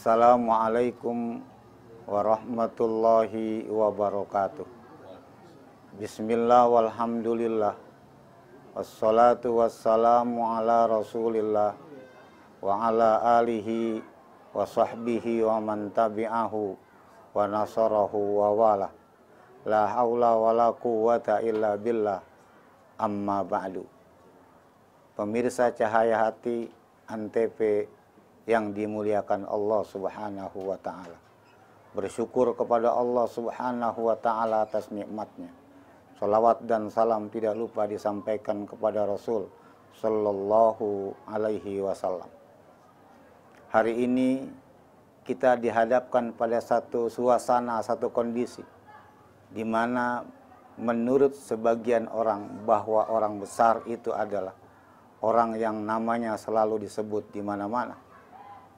Assalamualaikum warahmatullahi wabarakatuh. Bismillah walhamdulillah. Wassalatu wassalamu ala rasulillah wa ala alihi wa sahbihi wa man tabi'ahu wa nasarahu wa wala. La hawla wa la quwata illa billah amma ba'du. Pemirsa Cahaya Hati Antepe yang dimuliakan Allah Subhanahu wa taala. Bersyukur kepada Allah Subhanahu wa taala atas nikmatnya. Salawat dan salam tidak lupa disampaikan kepada Rasul sallallahu alaihi wasallam. Hari ini kita dihadapkan pada satu suasana, satu kondisi di mana menurut sebagian orang bahwa orang besar itu adalah orang yang namanya selalu disebut di mana-mana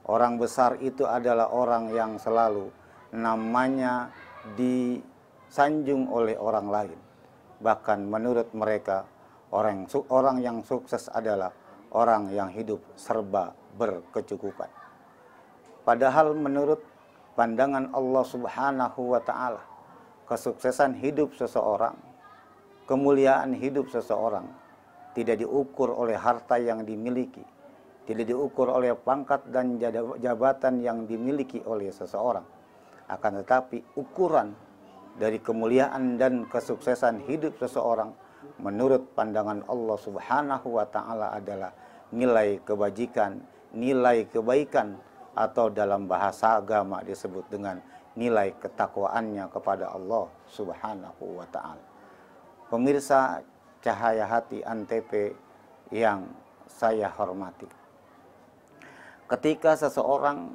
Orang besar itu adalah orang yang selalu namanya disanjung oleh orang lain. Bahkan menurut mereka orang orang yang sukses adalah orang yang hidup serba berkecukupan. Padahal menurut pandangan Allah Subhanahu wa taala, kesuksesan hidup seseorang, kemuliaan hidup seseorang tidak diukur oleh harta yang dimiliki, tidak diukur oleh pangkat dan jabatan yang dimiliki oleh seseorang. Akan tetapi ukuran dari kemuliaan dan kesuksesan hidup seseorang menurut pandangan Allah Subhanahu wa taala adalah nilai kebajikan, nilai kebaikan atau dalam bahasa agama disebut dengan nilai ketakwaannya kepada Allah Subhanahu wa taala. Pemirsa Cahaya Hati Antv yang saya hormati ketika seseorang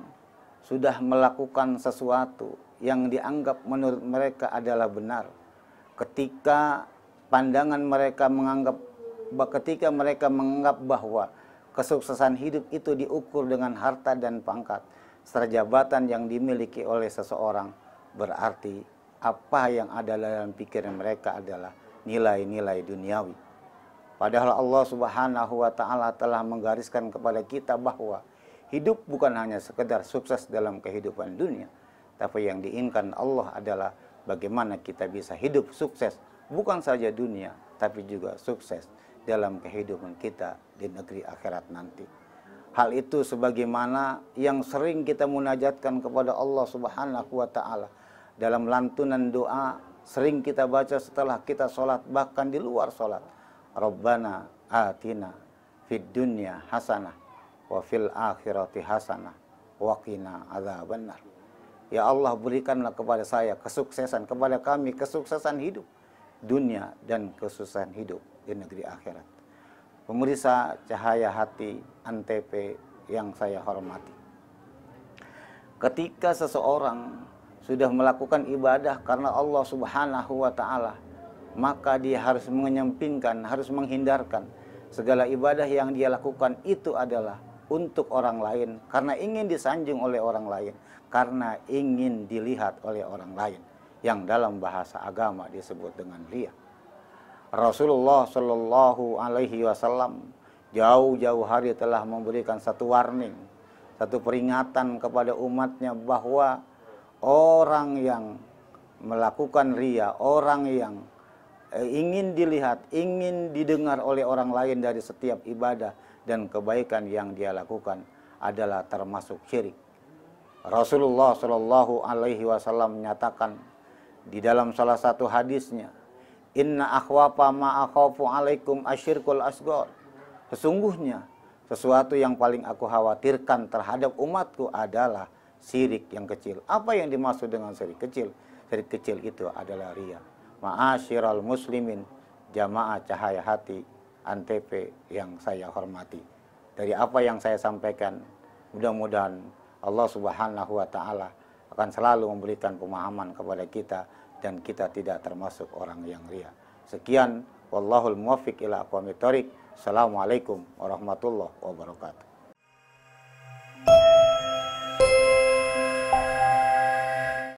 sudah melakukan sesuatu yang dianggap menurut mereka adalah benar, ketika pandangan mereka menganggap ketika mereka menganggap bahwa kesuksesan hidup itu diukur dengan harta dan pangkat, serta jabatan yang dimiliki oleh seseorang, berarti apa yang ada dalam pikiran mereka adalah nilai-nilai duniawi. Padahal Allah Subhanahu wa taala telah menggariskan kepada kita bahwa hidup bukan hanya sekedar sukses dalam kehidupan dunia, tapi yang diinginkan Allah adalah bagaimana kita bisa hidup sukses bukan saja dunia, tapi juga sukses dalam kehidupan kita di negeri akhirat nanti. Hal itu sebagaimana yang sering kita munajatkan kepada Allah Subhanahu wa taala dalam lantunan doa sering kita baca setelah kita sholat bahkan di luar sholat Rabbana atina fid dunya hasanah wa fil akhirati hasanah wa qina adzabannar. Ya Allah berikanlah kepada saya kesuksesan kepada kami kesuksesan hidup dunia dan kesuksesan hidup di negeri akhirat. Pemirsa Cahaya Hati antep yang saya hormati. Ketika seseorang sudah melakukan ibadah karena Allah Subhanahu wa taala, maka dia harus menyampingkan, harus menghindarkan segala ibadah yang dia lakukan itu adalah untuk orang lain, karena ingin disanjung oleh orang lain, karena ingin dilihat oleh orang lain, yang dalam bahasa agama disebut dengan ria. Rasulullah Shallallahu Alaihi Wasallam jauh-jauh hari telah memberikan satu warning, satu peringatan kepada umatnya bahwa orang yang melakukan ria, orang yang eh, ingin dilihat, ingin didengar oleh orang lain dari setiap ibadah, dan kebaikan yang dia lakukan adalah termasuk syirik. Rasulullah Shallallahu Alaihi Wasallam menyatakan di dalam salah satu hadisnya, Inna akhwafa ma akhwafu alaikum asyirkul asgor. Sesungguhnya, sesuatu yang paling aku khawatirkan terhadap umatku adalah sirik yang kecil. Apa yang dimaksud dengan sirik kecil? Sirik kecil itu adalah ria. Ma'asyiral muslimin, jamaah cahaya hati, Antep yang saya hormati. Dari apa yang saya sampaikan, mudah-mudahan Allah Subhanahu wa taala akan selalu memberikan pemahaman kepada kita dan kita tidak termasuk orang yang ria. Sekian wallahul muwaffiq ila aqwamit thoriq. Assalamualaikum warahmatullahi wabarakatuh.